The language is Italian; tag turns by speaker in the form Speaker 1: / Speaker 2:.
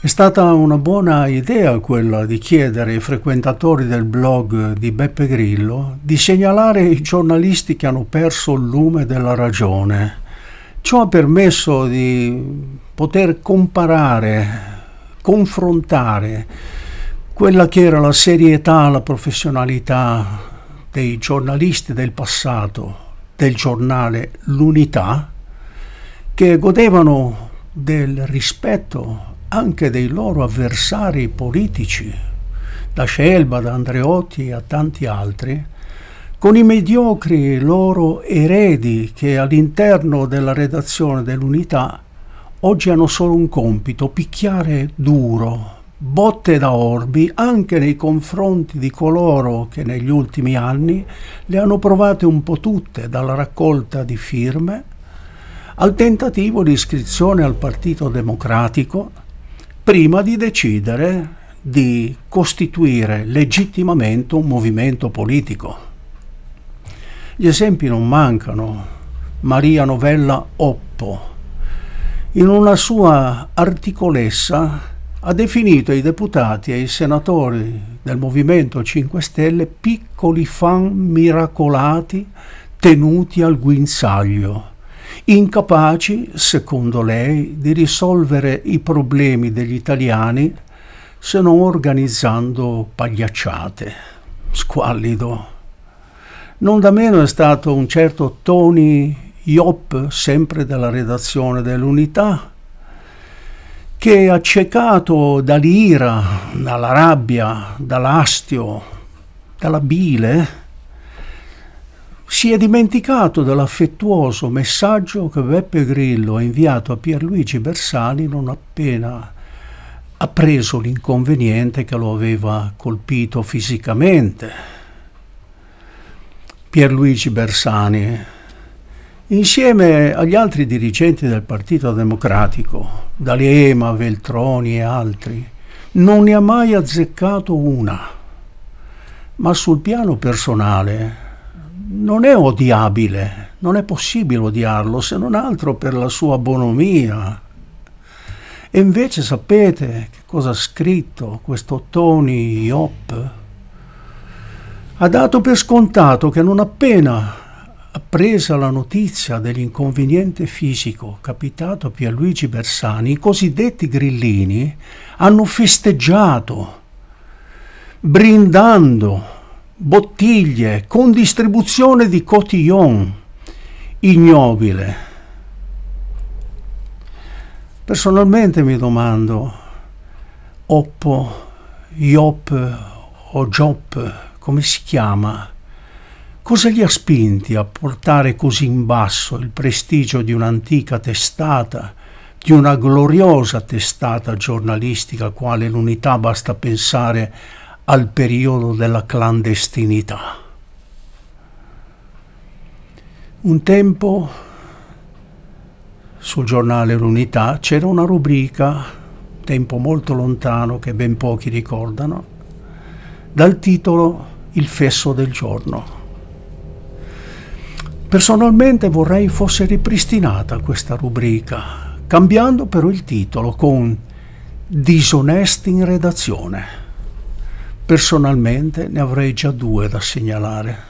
Speaker 1: È stata una buona idea quella di chiedere ai frequentatori del blog di Beppe Grillo di segnalare i giornalisti che hanno perso il lume della ragione. Ciò ha permesso di poter comparare, confrontare quella che era la serietà, la professionalità dei giornalisti del passato del giornale L'Unità, che godevano del rispetto anche dei loro avversari politici, da Scelba, da Andreotti a tanti altri, con i mediocri loro eredi che all'interno della redazione dell'unità oggi hanno solo un compito, picchiare duro, botte da orbi anche nei confronti di coloro che negli ultimi anni le hanno provate un po' tutte, dalla raccolta di firme al tentativo di iscrizione al Partito Democratico, prima di decidere di costituire legittimamente un movimento politico. Gli esempi non mancano. Maria Novella Oppo, in una sua articolessa, ha definito i deputati e i senatori del Movimento 5 Stelle piccoli fan miracolati tenuti al guinzaglio incapaci, secondo lei, di risolvere i problemi degli italiani se non organizzando pagliacciate. Squallido. Non da meno è stato un certo Tony Iop, sempre della redazione dell'Unità, che accecato dall'ira, dalla rabbia, dall'astio, dalla bile, si è dimenticato dell'affettuoso messaggio che Beppe Grillo ha inviato a Pierluigi Bersani non appena ha preso l'inconveniente che lo aveva colpito fisicamente. Pierluigi Bersani, insieme agli altri dirigenti del Partito Democratico, D'Alema, Veltroni e altri, non ne ha mai azzeccato una, ma sul piano personale non è odiabile, non è possibile odiarlo se non altro per la sua bonomia. E invece sapete che cosa ha scritto questo Tony Hop? Ha dato per scontato che non appena appresa la notizia dell'inconveniente fisico capitato a Pierluigi Bersani, i cosiddetti grillini hanno festeggiato, brindando bottiglie con distribuzione di cotillon ignobile. Personalmente mi domando, Oppo, Iop o Job, come si chiama, cosa li ha spinti a portare così in basso il prestigio di un'antica testata, di una gloriosa testata giornalistica quale l'unità basta pensare al periodo della clandestinità. Un tempo sul giornale L'Unità c'era una rubrica, tempo molto lontano che ben pochi ricordano, dal titolo Il fesso del giorno. Personalmente vorrei fosse ripristinata questa rubrica, cambiando però il titolo con Disonesti in redazione Personalmente ne avrei già due da segnalare.